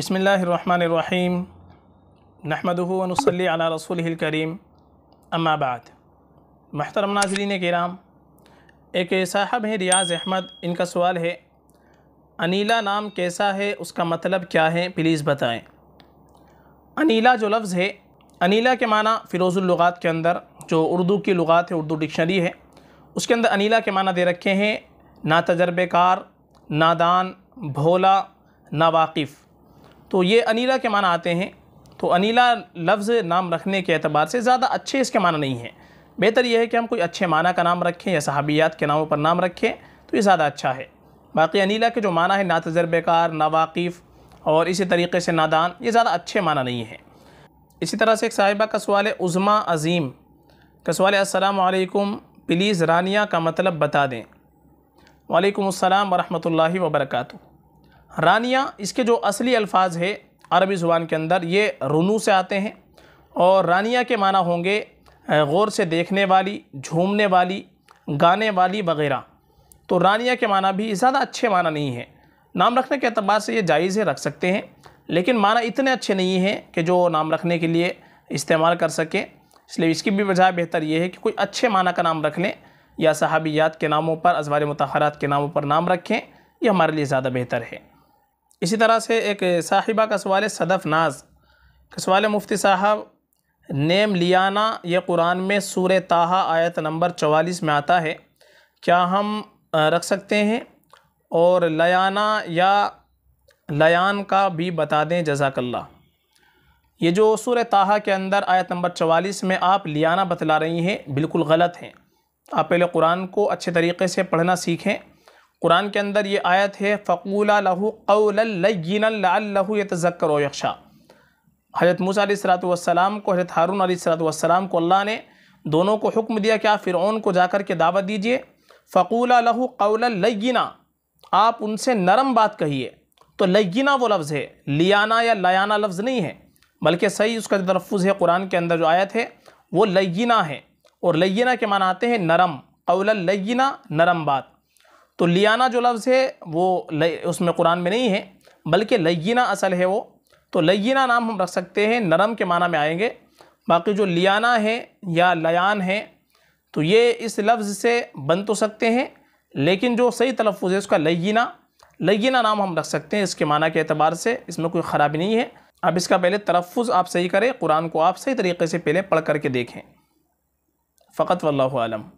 बसमीम नहमदनसली अला रसूल करीम अम्माबाद महतरम नाजरीन कराम एक साहब हैं रियाज़ अहमद इनका सवाल है अनीला नाम कैसा है उसका मतलब क्या है प्लीज़ बताएँ अनीला जो लफ्ज़ है अनीला के माना फ़िरोज़ुल्लुगात के अंदर जो उर्दू की लुगात है उर्दू डिक्शनरी है उसके अंदर अनीला के माना दे रखे हैं ना तजर्बेकार नादान भोला ना नावाकिफ़ तो ये अनिला के माना आते हैं तो अनिला लफ्ज़ नाम रखने के अतबार से ज़्यादा अच्छे इसके माना नहीं है बेहतर यह है कि हम कोई अच्छे माना का नाम रखें या सहाबियात के नामों पर नाम रखें तो ये ज़्यादा अच्छा है बाकी अनिला के जो माना है ना तजर्बेकार ना वाकिफ़ और इसी तरीके से नादान ये ज़्यादा अच्छे माना नहीं है इसी तरह से एक साहिबा का सवाल है उज़मा अज़ीम का सवाल असलकुम प्लीज़ रानिया का मतलब बता दें वालेकुम अस्सलाम वरहमतुल्लाहि वबरकू रानिया इसके जो असली अल्फाज है अरबी ज़ुबान के अंदर ये रुनू से आते हैं और रानिया के माना होंगे गौर से देखने वाली झूमने वाली गाने वाली वगैरह तो रानिया के माना भी ज़्यादा अच्छे माना नहीं है नाम रखने के अतबार से ये जायज़ है रख सकते हैं लेकिन माना इतने अच्छे नहीं हैं कि जो नाम रखने के लिए इस्तेमाल कर सकें इसलिए इसकी भी वजह बेहतर ये है कि कोई अच्छे माना का नाम रख लें या सहाबियात के नामों पर अजवार मतहरात के नामों पर नाम रखें ये हमारे लिए ज़्यादा बेहतर है इसी तरह से एक साहिबा का सवाल है सदफ़ नाज का सवाल मुफ्ती साहब नेम लियाना ये कुरान में सूर ताहा आयत नंबर चवालीस में आता है क्या हम रख सकते हैं और लयाना या लयान का भी बता दें जजाकल्ला ये जो सूर ताहा के अंदर आयत नंबर चवालीस में आप लियाना बतला रही हैं बिल्कुल गलत हैं आप पहले कुरान को अच्छे तरीके से पढ़ना सीखें कुरान के अंदर ये आयत है फ़कूला लहू कौलैनहू यतज़क्र यक्षा हजरत मूसा सलाम को हजरत हारून सलाम को अल्लाह ने दोनों को हुक्म दिया कि आप फ़िरौन को जाकर के दावत दीजिए फ़कूला लहू कौलैना आप उनसे नरम बात कहिए तो लगीना वो लफ्ज़ है लियाना या लयाना लफ्ज़ नहीं है बल्कि सही उसका जो तरफ़ है कुरान के अंदर जो आयत है वो लगीना है और लगीना के आते हैं नरम कौल लगिना नरम बात तो लियाना जो लफ्ज़ है वो उसमें कुरान में नहीं है बल्कि लयना असल है वो तो लयना नाम हम रख सकते हैं नरम के माना में आएंगे बाकी जो लियाना है या लयान है तो ये इस लफ्ज़ से बन तो सकते हैं लेकिन जो सही तलफ़ है उसका लयना लयना नाम हम रख सकते हैं इसके माना के अतबार से इसमें कोई ख़राबी नहीं है अब इसका पहले तलफ़ आप सही करें कुरान को आप सही तरीके से पहले पढ़ करके देखें फ़कत वल्लम